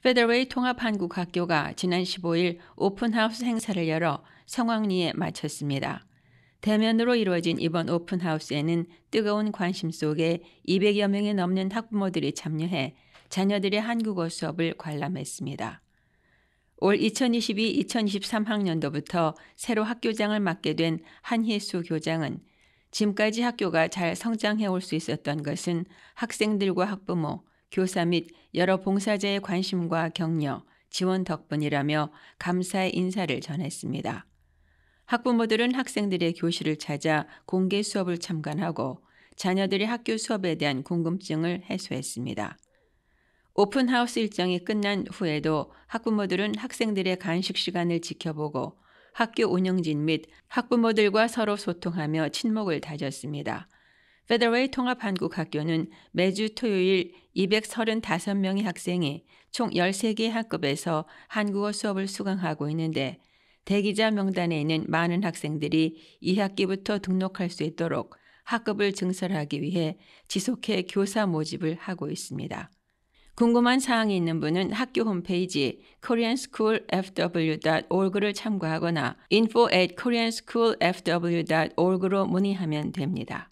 페더웨이 통합한국학교가 지난 15일 오픈하우스 행사를 열어 성황리에 마쳤습니다. 대면으로 이루어진 이번 오픈하우스에는 뜨거운 관심 속에 200여 명이 넘는 학부모들이 참여해 자녀들의 한국어 수업을 관람했습니다. 올2022-2023 학년도부터 새로 학교장을 맡게 된 한희수 교장은 지금까지 학교가 잘 성장해 올 수 있었던 것은 학생들과 학부모, 교사 및 여러 봉사자의 관심과 격려, 지원 덕분이라며 감사의 인사를 전했습니다. 학부모들은 학생들의 교실을 찾아 공개 수업을 참관하고 자녀들이 학교 수업에 대한 궁금증을 해소했습니다. 오픈하우스 일정이 끝난 후에도 학부모들은 학생들의 간식 시간을 지켜보고 학교 운영진 및 학부모들과 서로 소통하며 친목을 다졌습니다. 페더웨이 통합한국학교는 매주 토요일 235명의 학생이 총 13개의 학급에서 한국어 수업을 수강하고 있는데 대기자 명단에 있는 많은 학생들이 2학기부터 등록할 수 있도록 학급을 증설하기 위해 지속해 교사 모집을 하고 있습니다. 궁금한 사항이 있는 분은 학교 홈페이지 koreanschoolfw.org를 참고하거나 info at koreanschoolfw.org로 문의하면 됩니다.